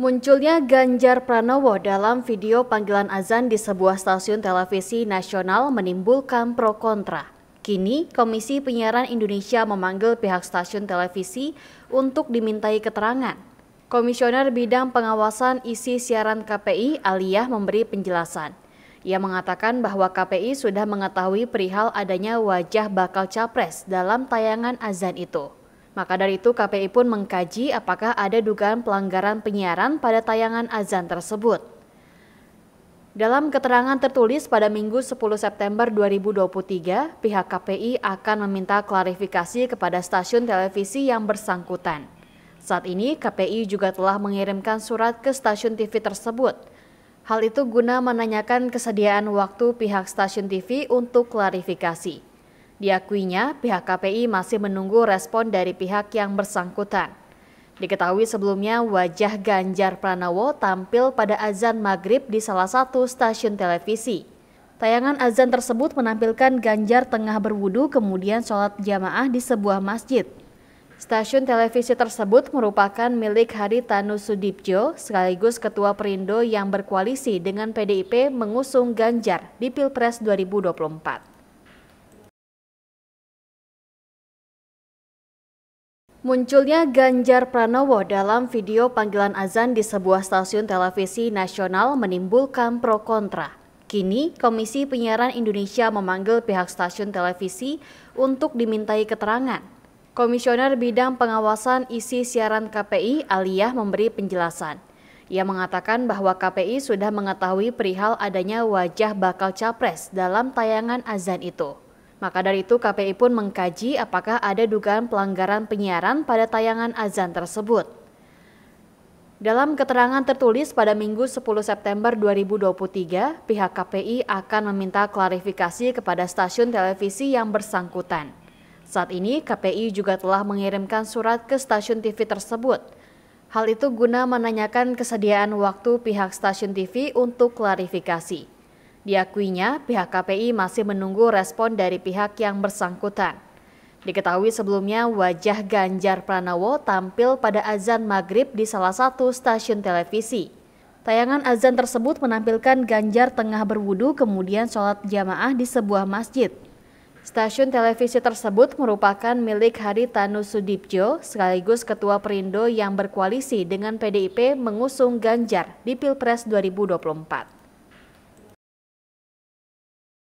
Munculnya Ganjar Pranowo dalam video panggilan azan di sebuah stasiun televisi nasional menimbulkan pro kontra. Kini, Komisi Penyiaran Indonesia memanggil pihak stasiun televisi untuk dimintai keterangan. Komisioner Bidang Pengawasan Isi Siaran KPI Aliyah memberi penjelasan. Ia mengatakan bahwa KPI sudah mengetahui perihal adanya wajah bakal capres dalam tayangan azan itu. Maka dari itu KPI pun mengkaji apakah ada dugaan pelanggaran penyiaran pada tayangan azan tersebut. Dalam keterangan tertulis pada Minggu 10 September 2023, pihak KPI akan meminta klarifikasi kepada stasiun televisi yang bersangkutan. Saat ini KPI juga telah mengirimkan surat ke stasiun TV tersebut. Hal itu guna menanyakan kesediaan waktu pihak stasiun TV untuk klarifikasi. Diakuinya, pihak KPI masih menunggu respon dari pihak yang bersangkutan. Diketahui sebelumnya wajah Ganjar Pranowo tampil pada azan maghrib di salah satu stasiun televisi. Tayangan azan tersebut menampilkan Ganjar tengah berwudu kemudian sholat jamaah di sebuah masjid. Stasiun televisi tersebut merupakan milik Hari Tanu Sudipjo sekaligus Ketua Perindo yang berkoalisi dengan PDIP mengusung Ganjar di Pilpres 2024. Munculnya Ganjar Pranowo dalam video panggilan azan di sebuah stasiun televisi nasional menimbulkan pro kontra. Kini, Komisi Penyiaran Indonesia memanggil pihak stasiun televisi untuk dimintai keterangan. Komisioner Bidang Pengawasan Isi Siaran KPI Aliyah memberi penjelasan. Ia mengatakan bahwa KPI sudah mengetahui perihal adanya wajah bakal capres dalam tayangan azan itu. Maka dari itu KPI pun mengkaji apakah ada dugaan pelanggaran penyiaran pada tayangan azan tersebut. Dalam keterangan tertulis pada Minggu 10 September 2023, pihak KPI akan meminta klarifikasi kepada stasiun televisi yang bersangkutan. Saat ini KPI juga telah mengirimkan surat ke stasiun TV tersebut. Hal itu guna menanyakan kesediaan waktu pihak stasiun TV untuk klarifikasi. Diakuinya, pihak KPI masih menunggu respon dari pihak yang bersangkutan. Diketahui sebelumnya wajah Ganjar Pranowo tampil pada azan maghrib di salah satu stasiun televisi. Tayangan azan tersebut menampilkan Ganjar tengah berwudu kemudian sholat jamaah di sebuah masjid. Stasiun televisi tersebut merupakan milik Hari Tanu Sudipjo sekaligus Ketua Perindo yang berkoalisi dengan PDIP mengusung Ganjar di Pilpres 2024.